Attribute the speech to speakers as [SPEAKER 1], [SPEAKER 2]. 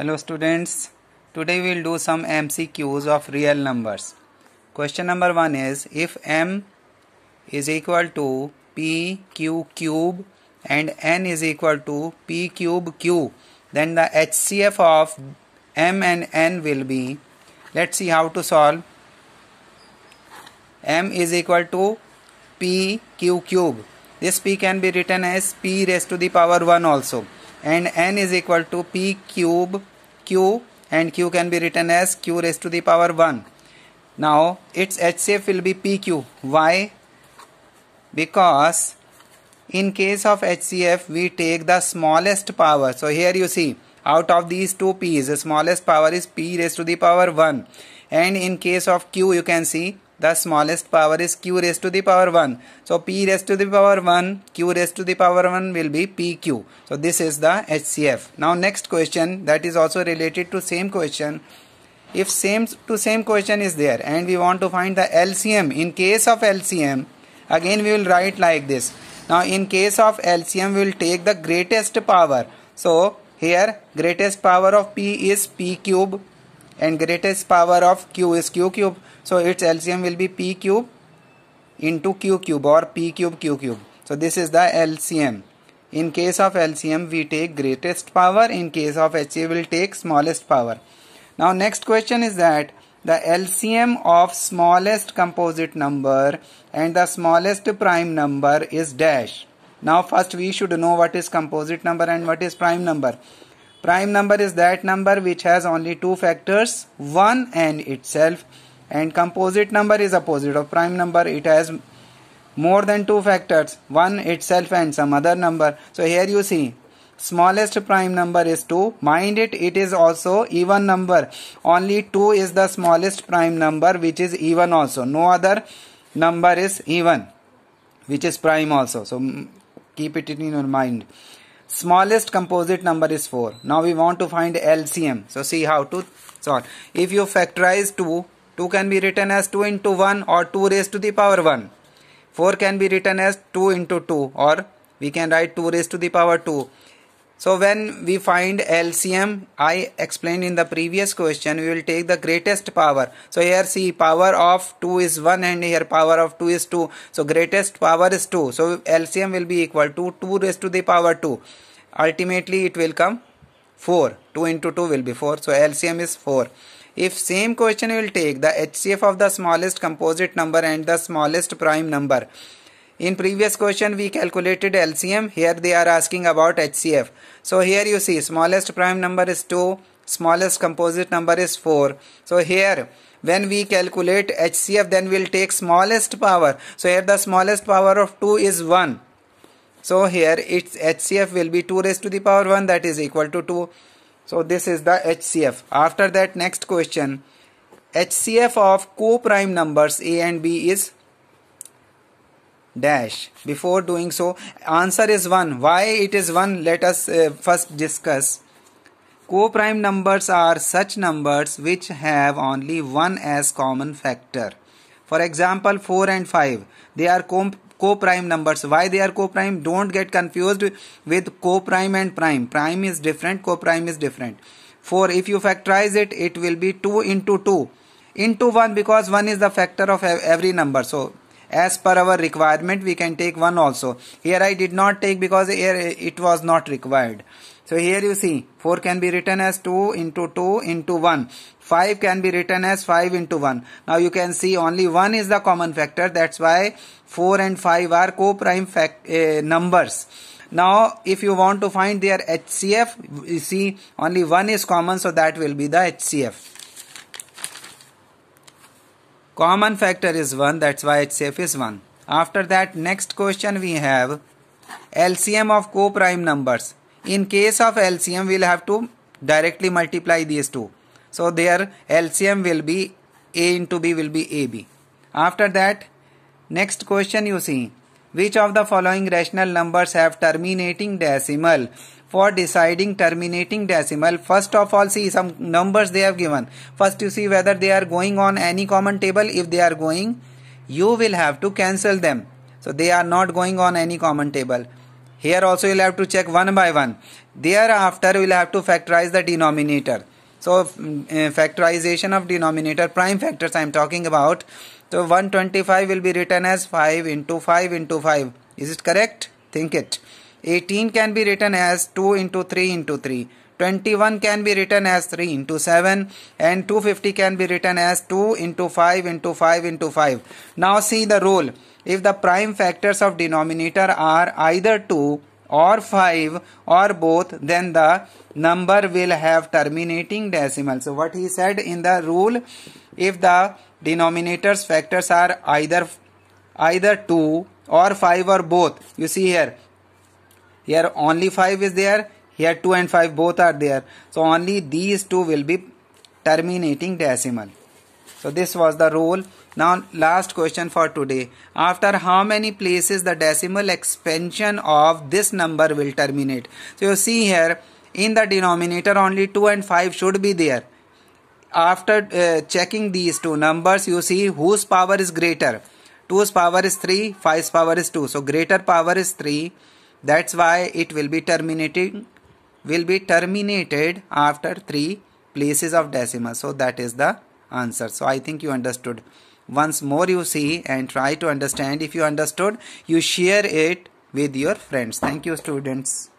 [SPEAKER 1] Hello students, today we will do some MCQs of real numbers. Question number 1 is if M is equal to P Q cube and N is equal to P cube Q then the HCF of M and N will be let's see how to solve M is equal to P Q cube this P can be written as P raised to the power 1 also and n is equal to p cube q and q can be written as q raised to the power 1. Now its HCF will be PQ. Why? Because in case of HCF we take the smallest power. So here you see out of these two p's the smallest power is p raised to the power 1 and in case of q you can see the smallest power is q raised to the power 1 so p raised to the power 1 q raised to the power 1 will be pq so this is the hcf now next question that is also related to same question if same to same question is there and we want to find the lcm in case of lcm again we will write like this now in case of lcm we will take the greatest power so here greatest power of p is p cube and greatest power of q is q cube so its LCM will be p cube into q cube or p cube q cube so this is the LCM in case of LCM we take greatest power in case of HA will take smallest power now next question is that the LCM of smallest composite number and the smallest prime number is dash now first we should know what is composite number and what is prime number Prime number is that number which has only two factors 1 and itself and composite number is opposite of prime number it has more than two factors 1 itself and some other number so here you see smallest prime number is 2 mind it it is also even number only 2 is the smallest prime number which is even also no other number is even which is prime also so keep it in your mind smallest composite number is 4 now we want to find LCM so see how to solve if you factorize 2 2 can be written as 2 into 1 or 2 raised to the power 1 4 can be written as 2 into 2 or we can write 2 raised to the power 2 so when we find LCM, I explained in the previous question, we will take the greatest power. So here see power of 2 is 1 and here power of 2 is 2. So greatest power is 2. So LCM will be equal to 2 raised to the power 2. Ultimately it will come 4. 2 into 2 will be 4. So LCM is 4. If same question we will take the HCF of the smallest composite number and the smallest prime number. In previous question we calculated LCM, here they are asking about HCF. So here you see smallest prime number is 2, smallest composite number is 4. So here when we calculate HCF then we'll take smallest power. So here the smallest power of 2 is 1. So here its HCF will be 2 raised to the power 1 that is equal to 2. So this is the HCF. After that next question. HCF of co-prime numbers A and B is dash before doing so answer is 1 why it is 1 let us uh, first discuss co-prime numbers are such numbers which have only one as common factor for example 4 and 5 they are co-prime numbers why they are co-prime don't get confused with co-prime and prime prime is different co-prime is different 4 if you factorize it it will be 2 into 2 into 1 because 1 is the factor of every number so as per our requirement we can take one also here i did not take because here it was not required so here you see 4 can be written as 2 into 2 into 1. 5 can be written as 5 into 1. Now you can see only 1 is the common factor. That's why 4 and 5 are co-prime uh, numbers. Now if you want to find their HCF, you see only 1 is common so that will be the HCF. Common factor is 1, that's why HCF is 1. After that, next question we have LCM of co-prime numbers. In case of LCM, we'll have to directly multiply these two. So their LCM will be A into B will be AB. After that, next question you see. Which of the following rational numbers have terminating decimal? for deciding terminating decimal first of all see some numbers they have given first you see whether they are going on any common table if they are going you will have to cancel them so they are not going on any common table here also you'll have to check one by one thereafter we'll have to factorize the denominator so eh, factorization of denominator prime factors i am talking about so 125 will be written as 5 into 5 into 5 is it correct think it 18 can be written as 2 into 3 into 3. 21 can be written as 3 into 7 and 250 can be written as 2 into 5 into 5 into 5. Now see the rule. If the prime factors of denominator are either 2 or 5 or both then the number will have terminating decimal. So what he said in the rule if the denominators factors are either either 2 or 5 or both you see here here only 5 is there. Here 2 and 5 both are there. So only these two will be terminating decimal. So this was the rule. Now last question for today. After how many places the decimal expansion of this number will terminate? So you see here in the denominator only 2 and 5 should be there. After uh, checking these two numbers you see whose power is greater. 2's power is 3, 5's power is 2. So greater power is 3 that's why it will be terminating will be terminated after three places of decimal so that is the answer so i think you understood once more you see and try to understand if you understood you share it with your friends thank you students